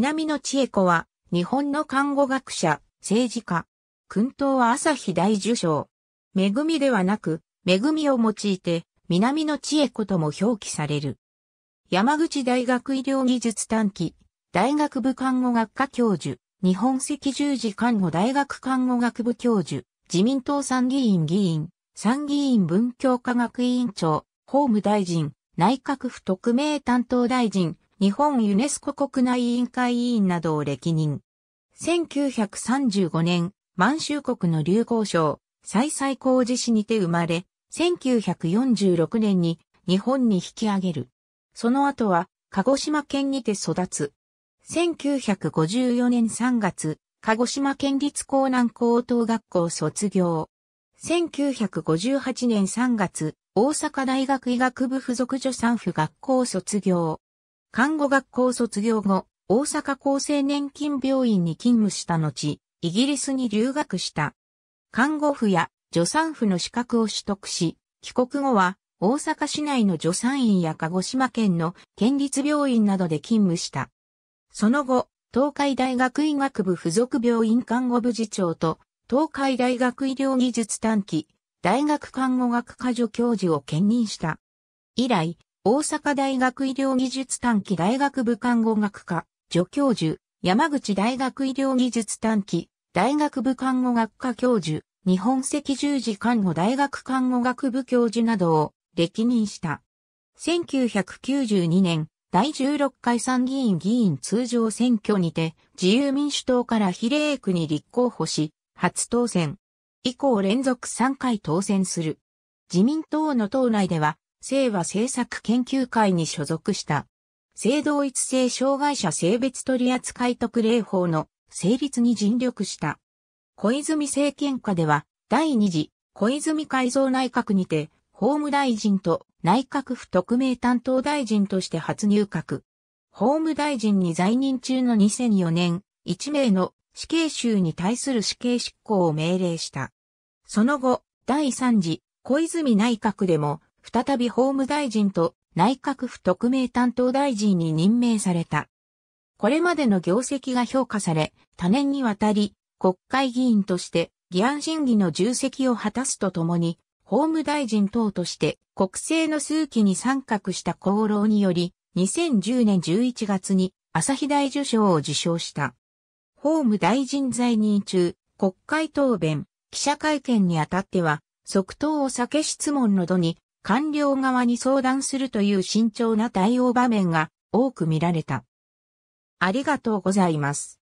南野千恵子は、日本の看護学者、政治家。訓党は朝日大受賞。恵みではなく、恵みを用いて、南野千恵子とも表記される。山口大学医療技術短期、大学部看護学科教授、日本赤十字看護大学看護学部教授、自民党参議院議員、参議院文教科学委員長、法務大臣、内閣府特命担当大臣、日本ユネスコ国内委員会委員などを歴任。1935年、満州国の流行省、再々工事市にて生まれ、1946年に日本に引き上げる。その後は、鹿児島県にて育つ。1954年3月、鹿児島県立江南高等学校卒業。1958年3月、大阪大学医学部附属女産婦学校卒業。看護学校卒業後、大阪厚生年金病院に勤務した後、イギリスに留学した。看護婦や助産婦の資格を取得し、帰国後は大阪市内の助産院や鹿児島県の県立病院などで勤務した。その後、東海大学医学部附属病院看護部次長と、東海大学医療技術短期、大学看護学科助教授を兼任した。以来、大阪大学医療技術短期大学部看護学科、助教授、山口大学医療技術短期、大学部看護学科教授、日本赤十字看護大学看護学部教授などを歴任した。1992年、第16回参議院議員通常選挙にて、自由民主党から比例区に立候補し、初当選。以降連続3回当選する。自民党の党内では、性は政策研究会に所属した。性同一性障害者性別取扱特例法の成立に尽力した。小泉政権下では、第二次小泉改造内閣にて、法務大臣と内閣府特命担当大臣として初入閣。法務大臣に在任中の2004年、1名の死刑囚に対する死刑執行を命令した。その後、第3次小泉内閣でも再び法務大臣と内閣府特命担当大臣に任命された。これまでの業績が評価され、多年にわたり国会議員として議案審議の重責を果たすとともに、法務大臣等として国政の数期に参画した功労により、2010年11月に朝日大受賞を受賞した。法務大臣在任中、国会答弁、記者会見にあたっては、即答を避け質問の度に官僚側に相談するという慎重な対応場面が多く見られた。ありがとうございます。